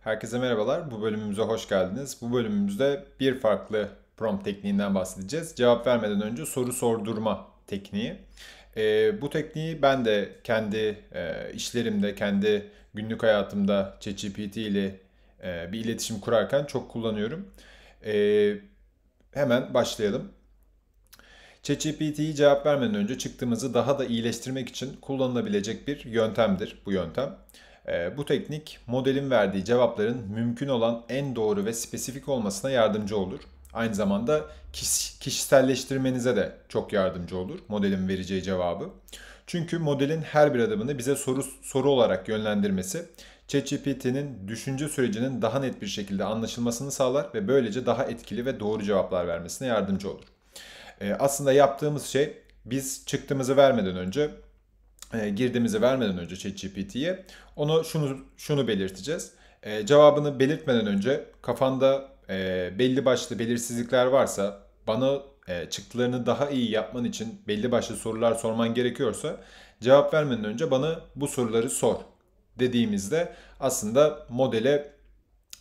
Herkese merhabalar. Bu bölümümüze hoş geldiniz. Bu bölümümüzde bir farklı prompt tekniğinden bahsedeceğiz. Cevap vermeden önce soru sordurma tekniği. E, bu tekniği ben de kendi e, işlerimde, kendi günlük hayatımda ChatGPT ile e, bir iletişim kurarken çok kullanıyorum. E, hemen başlayalım. ChatGPT'yi cevap vermeden önce çıktığımızı daha da iyileştirmek için kullanılabilecek bir yöntemdir bu yöntem. Ee, bu teknik modelin verdiği cevapların mümkün olan en doğru ve spesifik olmasına yardımcı olur. Aynı zamanda kişiselleştirmenize de çok yardımcı olur modelin vereceği cevabı. Çünkü modelin her bir adımını bize soru soru olarak yönlendirmesi ChatGPT'nin düşünce sürecinin daha net bir şekilde anlaşılmasını sağlar ve böylece daha etkili ve doğru cevaplar vermesine yardımcı olur. Ee, aslında yaptığımız şey biz çıktığımızı vermeden önce e, girdiğimizi vermeden önce ChatGPT'ye onu şunu şunu belirteceğiz. E, cevabını belirtmeden önce kafanda e, belli başlı belirsizlikler varsa bana e, çıktılarını daha iyi yapman için belli başlı sorular sorman gerekiyorsa cevap vermeden önce bana bu soruları sor dediğimizde aslında modele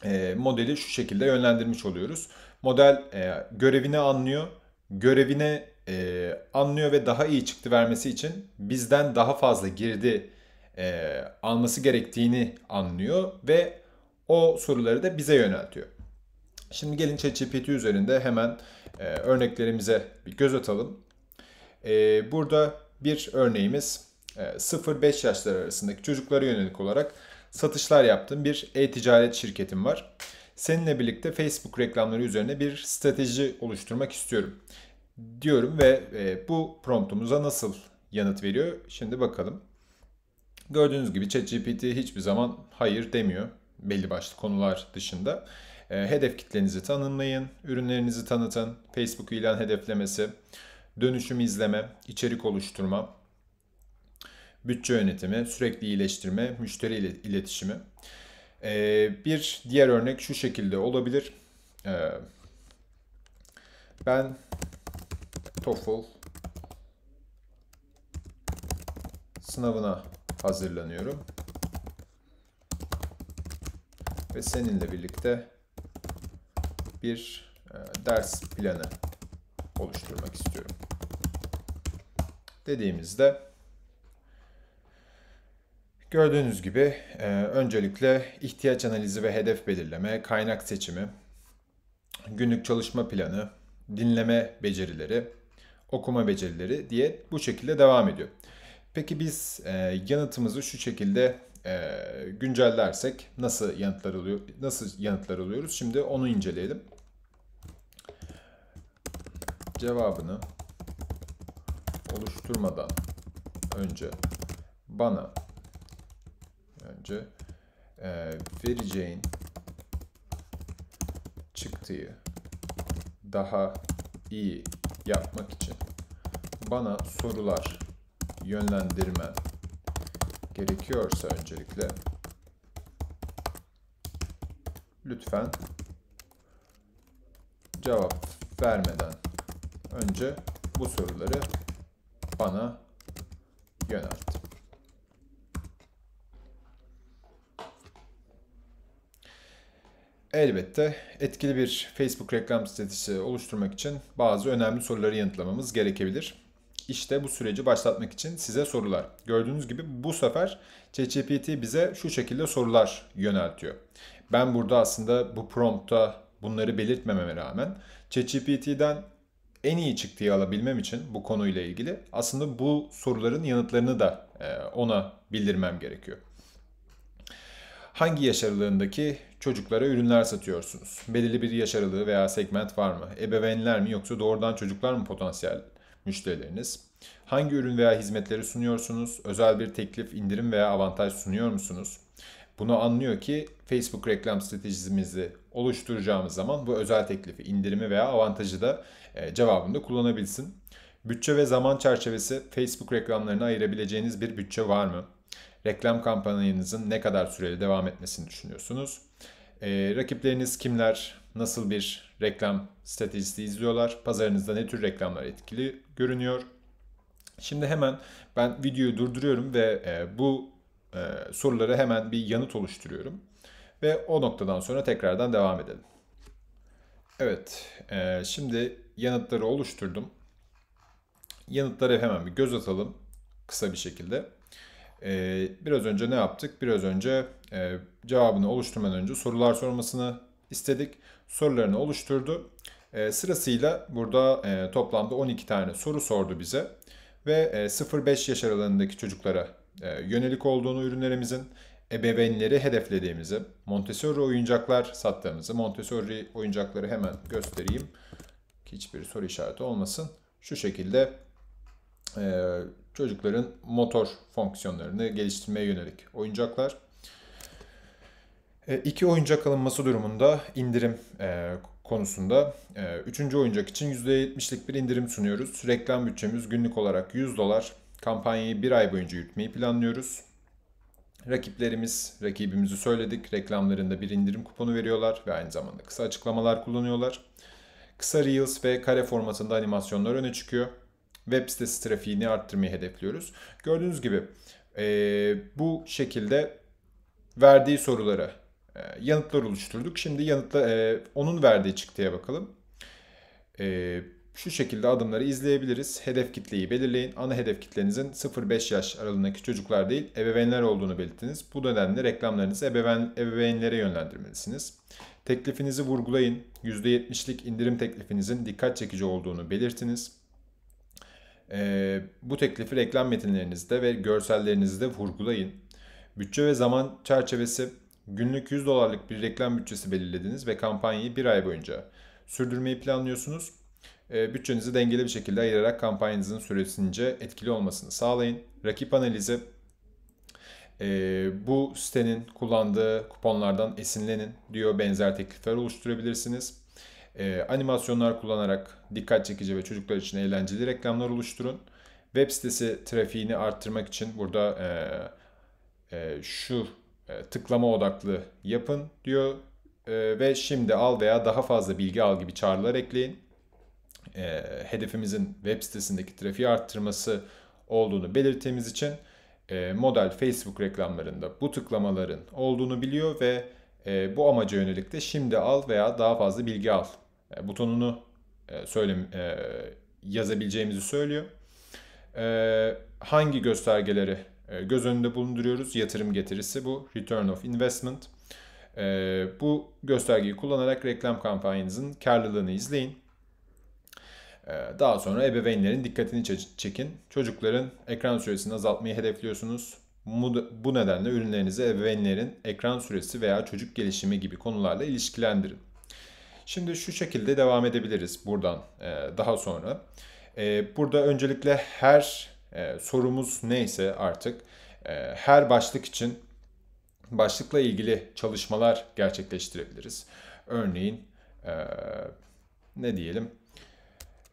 e, modeli şu şekilde yönlendirmiş oluyoruz. Model e, görevini anlıyor. Görevine e, anlıyor ve daha iyi çıktı vermesi için bizden daha fazla girdi e, alması gerektiğini anlıyor ve o soruları da bize yöneltiyor. Şimdi gelin ChatGPT üzerinde hemen e, örneklerimize bir göz atalım. E, burada bir örneğimiz e, 0-5 yaşlar arasındaki çocuklara yönelik olarak satışlar yaptığım bir e-ticaret şirketim var. Seninle birlikte Facebook reklamları üzerine bir strateji oluşturmak istiyorum diyorum ve e, bu promptumuza nasıl yanıt veriyor? Şimdi bakalım. Gördüğünüz gibi ChatGPT hiçbir zaman hayır demiyor belli başlı konular dışında. E, hedef kitlenizi tanımlayın, ürünlerinizi tanıtın, Facebook ilan hedeflemesi, dönüşüm izleme, içerik oluşturma, bütçe yönetimi, sürekli iyileştirme, müşteri iletişimi. E, bir diğer örnek şu şekilde olabilir. E, ben TOEFL sınavına hazırlanıyorum. Ve seninle birlikte bir e, ders planı oluşturmak istiyorum. Dediğimizde gördüğünüz gibi e, öncelikle ihtiyaç analizi ve hedef belirleme, kaynak seçimi, günlük çalışma planı, dinleme becerileri okuma becerileri diye bu şekilde devam ediyor. Peki biz e, yanıtımızı şu şekilde e, güncellersek nasıl yanıtlar oluyor nasıl yanıtlar alıyoruz? Şimdi onu inceleyelim. Cevabını oluşturmadan önce bana önce e, vereceğin çıktıyı daha iyi yapmak için bana sorular yönlendirme gerekiyorsa öncelikle lütfen cevap vermeden önce bu soruları bana yönelt. Elbette etkili bir Facebook reklam stratejisi oluşturmak için bazı önemli soruları yanıtlamamız gerekebilir. İşte bu süreci başlatmak için size sorular. Gördüğünüz gibi bu sefer ChatGPT bize şu şekilde sorular yöneltiyor. Ben burada aslında bu prompta bunları belirtmememe rağmen ChatGPT'den en iyi çıktıyı alabilmem için bu konuyla ilgili aslında bu soruların yanıtlarını da e, ona bildirmem gerekiyor. Hangi yaş aralığındaki çocuklara ürünler satıyorsunuz? Belirli bir yaş aralığı veya segment var mı? Ebeveynler mi yoksa doğrudan çocuklar mı potansiyel müşterileriniz? Hangi ürün veya hizmetleri sunuyorsunuz? Özel bir teklif, indirim veya avantaj sunuyor musunuz? Bunu anlıyor ki Facebook reklam stratejimizi oluşturacağımız zaman bu özel teklifi, indirimi veya avantajı da e, cevabında kullanabilsin. Bütçe ve zaman çerçevesi Facebook reklamlarına ayırabileceğiniz bir bütçe var mı? Reklam kampanyanızın ne kadar süreli devam etmesini düşünüyorsunuz? E, rakipleriniz kimler? Nasıl bir reklam stratejisi izliyorlar? Pazarınızda ne tür reklamlar etkili görünüyor? Şimdi hemen ben videoyu durduruyorum ve e, bu e, sorulara hemen bir yanıt oluşturuyorum. Ve o noktadan sonra tekrardan devam edelim. Evet, e, şimdi yanıtları oluşturdum. Yanıtları hemen bir göz atalım kısa bir şekilde. Ee, biraz önce ne yaptık? Biraz önce e, cevabını oluşturmadan önce sorular sormasını istedik. Sorularını oluşturdu. E, sırasıyla burada e, toplamda 12 tane soru sordu bize. Ve e, 0-5 yaş aralığındaki çocuklara e, yönelik olduğunu ürünlerimizin ebeveynleri hedeflediğimizi, Montessori oyuncaklar sattığımızı, Montessori oyuncakları hemen göstereyim. Hiçbir soru işareti olmasın. Şu şekilde e, çocukların motor fonksiyonlarını geliştirmeye yönelik oyuncaklar. E, iki oyuncak alınması durumunda indirim e, konusunda e, üçüncü oyuncak için %70'lik bir indirim sunuyoruz. Reklam bütçemiz günlük olarak 100 dolar. Kampanyayı bir ay boyunca yürütmeyi planlıyoruz. Rakiplerimiz, rakibimizi söyledik. Reklamlarında bir indirim kuponu veriyorlar ve aynı zamanda kısa açıklamalar kullanıyorlar. Kısa Reels ve kare formatında animasyonlar öne çıkıyor web sitesi trafiğini arttırmayı hedefliyoruz. Gördüğünüz gibi e, bu şekilde verdiği sorulara e, yanıtlar oluşturduk. Şimdi yanıtla e, onun verdiği çıktıya bakalım. E, şu şekilde adımları izleyebiliriz. Hedef kitleyi belirleyin. Ana hedef kitlenizin 0-5 yaş aralığındaki çocuklar değil ebeveynler olduğunu belirttiniz. Bu nedenle reklamlarınızı ebeveyn, ebeveynlere yönlendirmelisiniz. Teklifinizi vurgulayın. %70'lik indirim teklifinizin dikkat çekici olduğunu belirtiniz. E, bu teklifi reklam metinlerinizde ve görsellerinizde vurgulayın. Bütçe ve zaman çerçevesi günlük 100 dolarlık bir reklam bütçesi belirlediniz ve kampanyayı bir ay boyunca sürdürmeyi planlıyorsunuz. E, bütçenizi dengeli bir şekilde ayırarak kampanyanızın süresince etkili olmasını sağlayın. Rakip analizi e, bu sitenin kullandığı kuponlardan esinlenin diyor benzer teklifler oluşturabilirsiniz e, animasyonlar kullanarak dikkat çekici ve çocuklar için eğlenceli reklamlar oluşturun. Web sitesi trafiğini arttırmak için burada e, e, şu e, tıklama odaklı yapın diyor e, ve şimdi al veya daha fazla bilgi al gibi çağrılar ekleyin. E, hedefimizin web sitesindeki trafiği arttırması olduğunu belirttiğimiz için e, model Facebook reklamlarında bu tıklamaların olduğunu biliyor ve e, bu amaca yönelik de şimdi al veya daha fazla bilgi al e, butonunu e, söyle e, yazabileceğimizi söylüyor. Hangi göstergeleri göz önünde bulunduruyoruz? Yatırım getirisi bu. Return of investment. Bu göstergeyi kullanarak reklam kampanyanızın karlılığını izleyin. Daha sonra ebeveynlerin dikkatini çekin. Çocukların ekran süresini azaltmayı hedefliyorsunuz. Bu nedenle ürünlerinizi ebeveynlerin ekran süresi veya çocuk gelişimi gibi konularla ilişkilendirin. Şimdi şu şekilde devam edebiliriz buradan e, daha sonra. E, burada öncelikle her e, sorumuz neyse artık e, her başlık için başlıkla ilgili çalışmalar gerçekleştirebiliriz. Örneğin e, ne diyelim?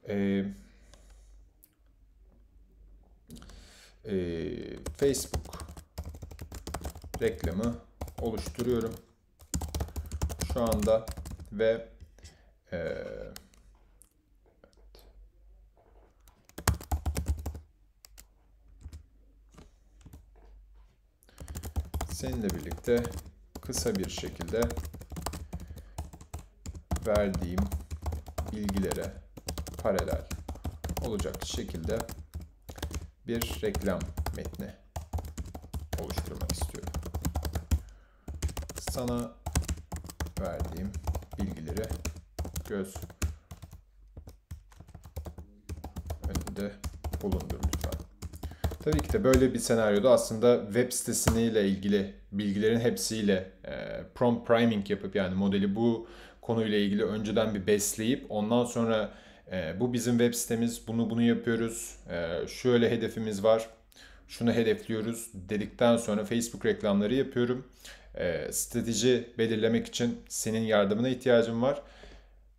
E, e, Facebook reklamı oluşturuyorum şu anda ve evet. Seninle birlikte kısa bir şekilde verdiğim bilgilere paralel olacak şekilde bir reklam metni oluşturmak istiyorum. Sana verdiğim bilgileri göz önünde bulundur lütfen. Tabii ki de böyle bir senaryoda aslında web sitesiyle ilgili bilgilerin hepsiyle e, prompt priming yapıp yani modeli bu konuyla ilgili önceden bir besleyip ondan sonra e, bu bizim web sitemiz bunu bunu yapıyoruz e, şöyle hedefimiz var şunu hedefliyoruz dedikten sonra Facebook reklamları yapıyorum. E, strateji belirlemek için senin yardımına ihtiyacım var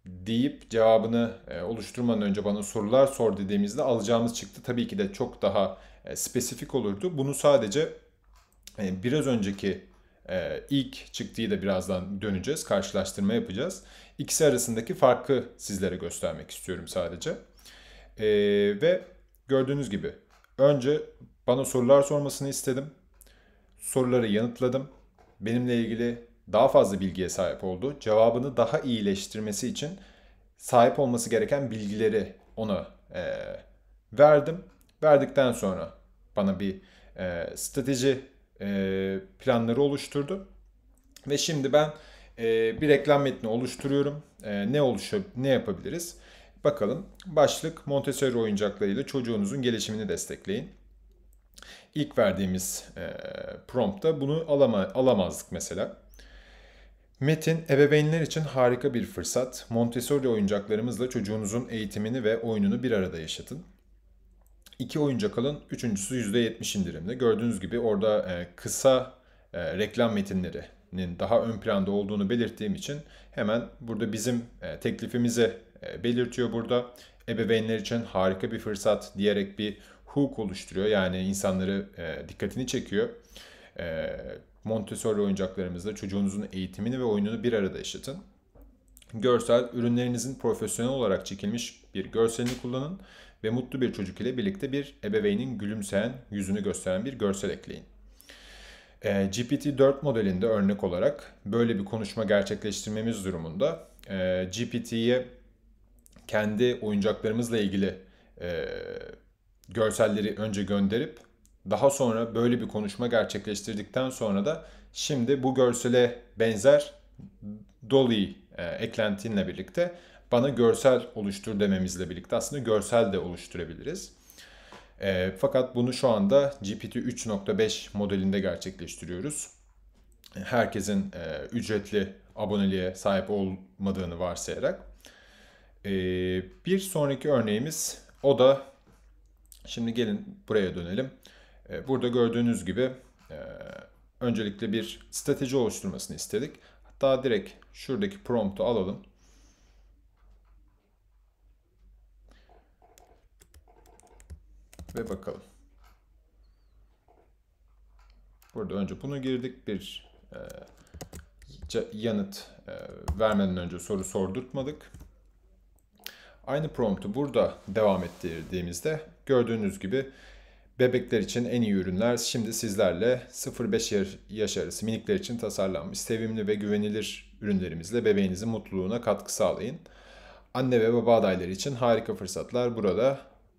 deyip cevabını e, oluşturmadan önce bana sorular sor dediğimizde alacağımız çıktı tabii ki de çok daha e, spesifik olurdu. Bunu sadece e, biraz önceki ilk çıktığı da birazdan döneceğiz, karşılaştırma yapacağız. İkisi arasındaki farkı sizlere göstermek istiyorum sadece. Ve gördüğünüz gibi önce bana sorular sormasını istedim. Soruları yanıtladım. Benimle ilgili daha fazla bilgiye sahip oldu. Cevabını daha iyileştirmesi için sahip olması gereken bilgileri ona e, verdim. Verdikten sonra bana bir e, strateji e, planları oluşturdu. Ve şimdi ben e, bir reklam metni oluşturuyorum. E, ne oluşuyor, ne yapabiliriz? Bakalım. Başlık Montessori oyuncaklarıyla çocuğunuzun gelişimini destekleyin. İlk verdiğimiz e, promptta bunu alama, alamazdık mesela. Metin, ebeveynler için harika bir fırsat. Montessori oyuncaklarımızla çocuğunuzun eğitimini ve oyununu bir arada yaşatın. İki oyuncak alın, üçüncüsü %70 indirimli. Gördüğünüz gibi orada e, kısa e, reklam metinlerinin daha ön planda olduğunu belirttiğim için hemen burada bizim e, teklifimizi belirtiyor burada. Ebeveynler için harika bir fırsat diyerek bir hook oluşturuyor. Yani insanları dikkatini çekiyor Montessori oyuncaklarımızla çocuğunuzun eğitimini ve oyununu bir arada işletin. Görsel, ürünlerinizin profesyonel olarak çekilmiş bir görselini kullanın ve mutlu bir çocuk ile birlikte bir ebeveynin gülümseyen yüzünü gösteren bir görsel ekleyin. E, ee, GPT-4 modelinde örnek olarak böyle bir konuşma gerçekleştirmemiz durumunda e, GPT'ye kendi oyuncaklarımızla ilgili e, görselleri önce gönderip daha sonra böyle bir konuşma gerçekleştirdikten sonra da şimdi bu görsele benzer Dolly e, eklentinle birlikte bana görsel oluştur dememizle birlikte aslında görsel de oluşturabiliriz. E, fakat bunu şu anda GPT 3.5 modelinde gerçekleştiriyoruz. Herkesin e, ücretli aboneliğe sahip olmadığını varsayarak. E, bir sonraki örneğimiz o da şimdi gelin buraya dönelim. E, burada gördüğünüz gibi e, öncelikle bir strateji oluşturmasını istedik. Hatta direkt şuradaki promptu alalım. Ve bakalım. Burada önce bunu girdik. Bir e, yanıt e, vermeden önce soru sordurtmadık. Aynı promptu burada devam ettirdiğimizde gördüğünüz gibi Bebekler için en iyi ürünler şimdi sizlerle 0-5 yaş arası minikler için tasarlanmış sevimli ve güvenilir ürünlerimizle bebeğinizin mutluluğuna katkı sağlayın. Anne ve baba adayları için harika fırsatlar burada.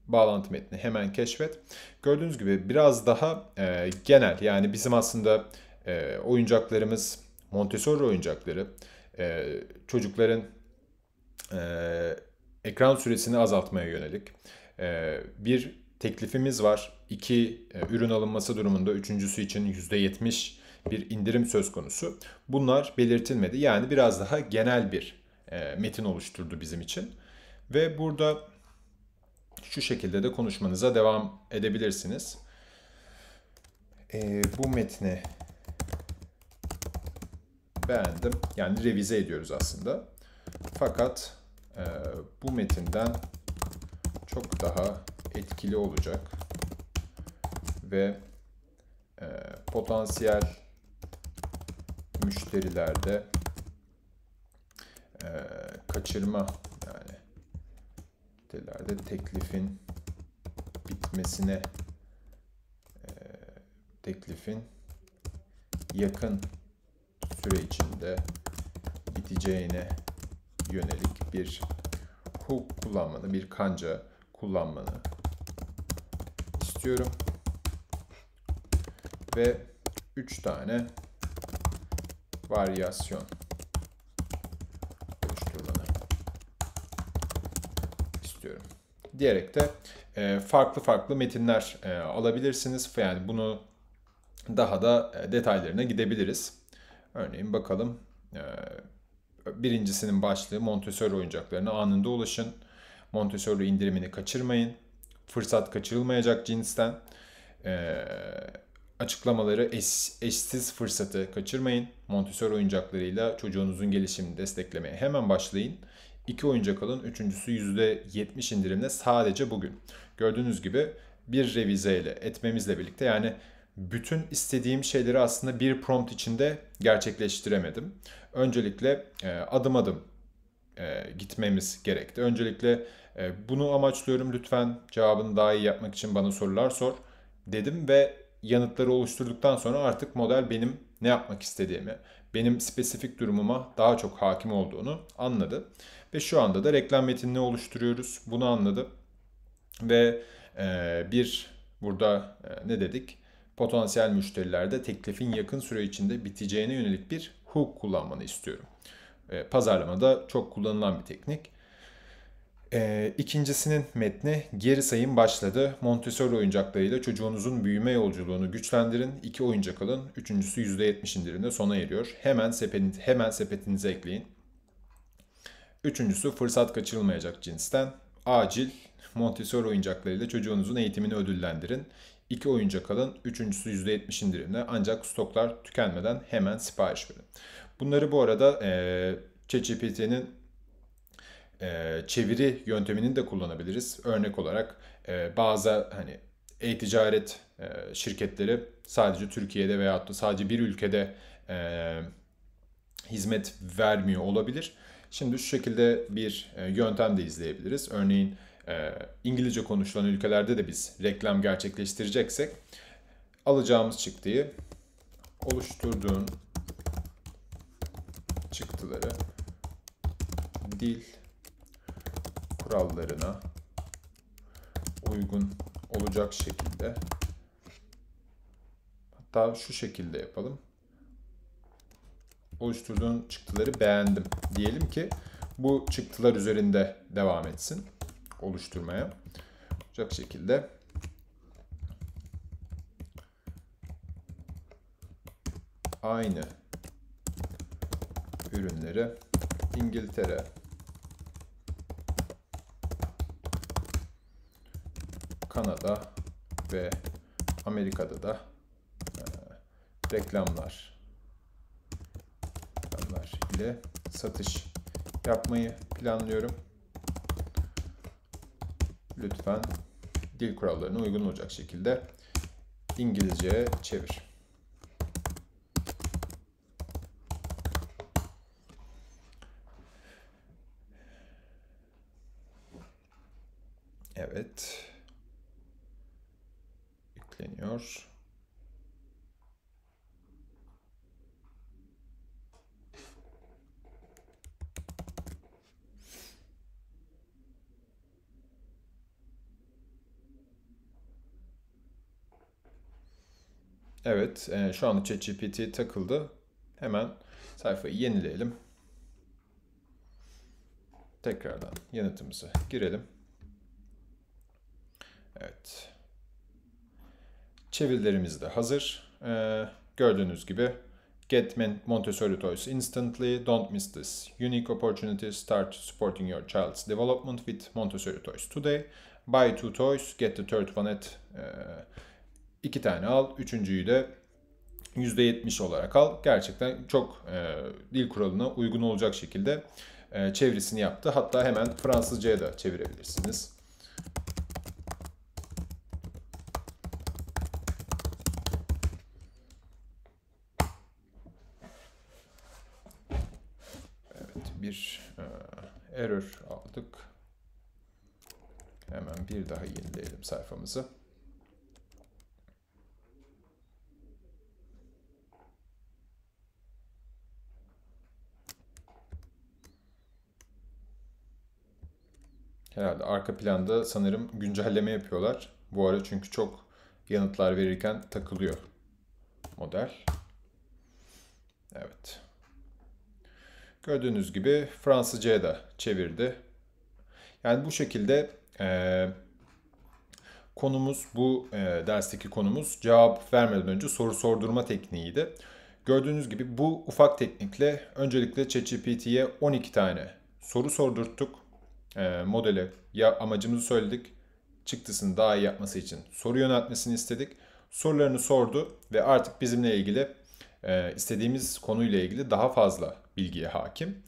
Bağlantı metni hemen keşfet. Gördüğünüz gibi biraz daha e, genel yani bizim aslında e, oyuncaklarımız Montessori oyuncakları e, çocukların e, ekran süresini azaltmaya yönelik e, bir teklifimiz var. 2 e, ürün alınması durumunda üçüncüsü için %70 bir indirim söz konusu. Bunlar belirtilmedi. Yani biraz daha genel bir e, metin oluşturdu bizim için. Ve burada şu şekilde de konuşmanıza devam edebilirsiniz. E, bu metni beğendim. Yani revize ediyoruz aslında. Fakat bu metinden çok daha etkili olacak ve e, potansiyel müşterilerde e, kaçırma yani sitelerde teklifin bitmesine e, teklifin yakın süre içinde biteceğine yönelik bir hook kullanmanı, bir kanca kullanmanı istiyorum ve 3 tane varyasyon oluşturmanı istiyorum. Diyerek de e, farklı farklı metinler e, alabilirsiniz. Yani bunu daha da e, detaylarına gidebiliriz. Örneğin bakalım. Birincisinin başlığı Montessori oyuncaklarına anında ulaşın. Montessori indirimini kaçırmayın. Fırsat kaçırılmayacak cinsten. Ee, açıklamaları eş, eşsiz fırsatı kaçırmayın. Montessori oyuncaklarıyla çocuğunuzun gelişimini desteklemeye hemen başlayın. İki oyuncak alın. Üçüncüsü %70 indirimle sadece bugün. Gördüğünüz gibi bir revizeyle etmemizle birlikte yani bütün istediğim şeyleri aslında bir prompt içinde gerçekleştiremedim. Öncelikle e, adım adım e, gitmemiz gerekti. Öncelikle e, bunu amaçlıyorum lütfen cevabını daha iyi yapmak için bana sorular sor dedim ve yanıtları oluşturduktan sonra artık model benim ne yapmak istediğimi, benim spesifik durumuma daha çok hakim olduğunu anladı. Ve şu anda da reklam metinini oluşturuyoruz. Bunu anladı. Ve e, bir burada e, ne dedik? Potansiyel müşterilerde teklifin yakın süre içinde biteceğine yönelik bir hook kullanmanı istiyorum. E, pazarlamada çok kullanılan bir teknik. E, ikincisinin metni geri sayım başladı. Montessori oyuncaklarıyla çocuğunuzun büyüme yolculuğunu güçlendirin. İki oyuncak alın. Üçüncüsü %70 indirinde sona eriyor. Hemen, sepetiniz, hemen sepetinize ekleyin. Üçüncüsü fırsat kaçırılmayacak cinsten. Acil Montessori oyuncaklarıyla çocuğunuzun eğitimini ödüllendirin. İki oyuncak alın. Üçüncüsü %70 indirimde. Ancak stoklar tükenmeden hemen sipariş verin. Bunları bu arada e, ChatGPT'nin e, çeviri yöntemini de kullanabiliriz. Örnek olarak e, bazı hani e-ticaret e, şirketleri sadece Türkiye'de veyahut da sadece bir ülkede hizmet vermiyor olabilir. Şimdi şu şekilde bir yöntem de izleyebiliriz. Örneğin İngilizce konuşulan ülkelerde de biz reklam gerçekleştireceksek alacağımız çıktıyı oluşturduğun çıktıları dil kurallarına uygun olacak şekilde hatta şu şekilde yapalım. Oluşturduğun çıktıları beğendim. Diyelim ki bu çıktılar üzerinde devam etsin oluşturmaya. Olacak şekilde aynı ürünleri İngiltere Kanada ve Amerika'da da e, reklamlar, reklamlar ile satış yapmayı planlıyorum. Lütfen dil kurallarına uygun olacak şekilde İngilizceye çevir. Evet ekleniyor. Evet, e, şu an ChatGPT takıldı. Hemen sayfayı yenileyelim. Tekrardan yanıtımızı girelim. Evet. Çevirilerimiz de hazır. Ee, gördüğünüz gibi Get Montessori Toys instantly. Don't miss this unique opportunity. Start supporting your child's development with Montessori Toys today. Buy two toys, get the third one at e, iki tane al, üçüncüyü de %70 olarak al. Gerçekten çok e, dil kuralına uygun olacak şekilde e, çevirisini yaptı. Hatta hemen Fransızcaya da çevirebilirsiniz. Ee, error aldık. Hemen bir daha yenileyelim sayfamızı. Herhalde arka planda sanırım güncelleme yapıyorlar. Bu ara çünkü çok yanıtlar verirken takılıyor model. Evet. Gördüğünüz gibi Fransızcaya da çevirdi. Yani bu şekilde e, konumuz bu e, dersteki konumuz cevap vermeden önce soru sordurma tekniğiydi. Gördüğünüz gibi bu ufak teknikle öncelikle ChatGPT'ye 12 tane soru sordurttuk e, modele ya amacımızı söyledik çıktısını daha iyi yapması için soru yöneltmesini istedik. Sorularını sordu ve artık bizimle ilgili e, istediğimiz konuyla ilgili daha fazla bilgiye hakim.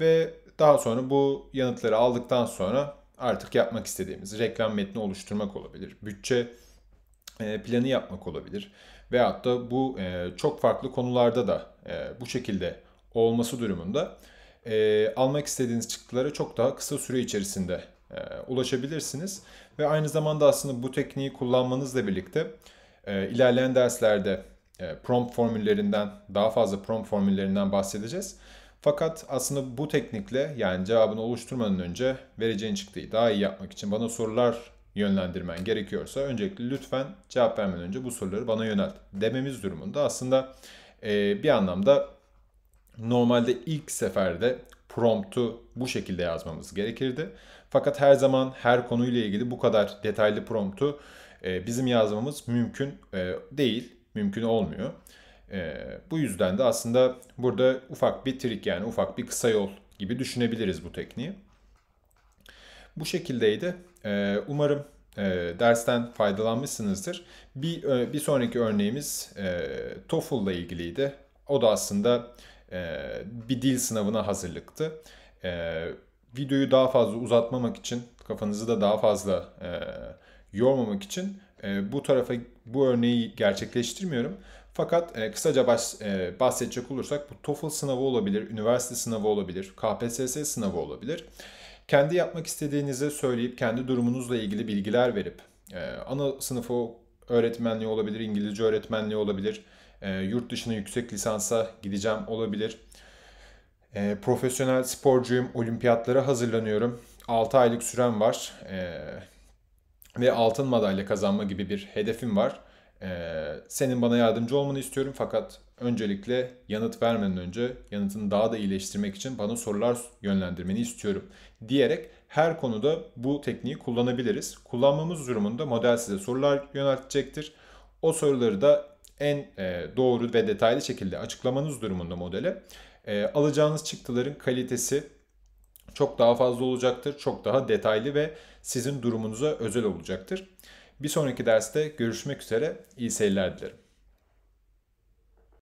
Ve daha sonra bu yanıtları aldıktan sonra artık yapmak istediğimiz reklam metni oluşturmak olabilir. Bütçe e, planı yapmak olabilir. Veyahut da bu e, çok farklı konularda da e, bu şekilde olması durumunda almak istediğiniz çıktılara çok daha kısa süre içerisinde ulaşabilirsiniz. Ve aynı zamanda aslında bu tekniği kullanmanızla birlikte ilerleyen derslerde e, prompt formüllerinden, daha fazla prompt formüllerinden bahsedeceğiz. Fakat aslında bu teknikle yani cevabını oluşturmadan önce vereceğin çıktıyı daha iyi yapmak için bana sorular yönlendirmen gerekiyorsa öncelikle lütfen cevap vermeden önce bu soruları bana yönelt dememiz durumunda aslında e, bir anlamda normalde ilk seferde promptu bu şekilde yazmamız gerekirdi. Fakat her zaman her konuyla ilgili bu kadar detaylı promptu e, bizim yazmamız mümkün değil mümkün olmuyor. E, bu yüzden de aslında burada ufak bir trik yani ufak bir kısa yol gibi düşünebiliriz bu tekniği. Bu şekildeydi. E, umarım e, dersten faydalanmışsınızdır. Bir, e, bir sonraki örneğimiz e, TOEFL ile ilgiliydi. O da aslında e, bir dil sınavına hazırlıktı. E, videoyu daha fazla uzatmamak için, kafanızı da daha fazla e, yormamak için e, bu tarafa bu örneği gerçekleştirmiyorum. Fakat e, kısaca baş, e, bahsedecek olursak bu TOEFL sınavı olabilir, üniversite sınavı olabilir, KPSS sınavı olabilir. Kendi yapmak istediğinizi söyleyip kendi durumunuzla ilgili bilgiler verip e, ana sınıfı öğretmenliği olabilir, İngilizce öğretmenliği olabilir, e, yurt dışına yüksek lisansa gideceğim olabilir. E, profesyonel sporcuyum, olimpiyatlara hazırlanıyorum. 6 aylık süren var. E, ve altın madalya kazanma gibi bir hedefim var. Ee, senin bana yardımcı olmanı istiyorum fakat öncelikle yanıt vermeden önce yanıtını daha da iyileştirmek için bana sorular yönlendirmeni istiyorum diyerek her konuda bu tekniği kullanabiliriz. Kullanmamız durumunda model size sorular yöneltecektir. O soruları da en e, doğru ve detaylı şekilde açıklamanız durumunda modele e, alacağınız çıktıların kalitesi çok daha fazla olacaktır. Çok daha detaylı ve sizin durumunuza özel olacaktır. Bir sonraki derste görüşmek üzere, İyi seyirler dilerim.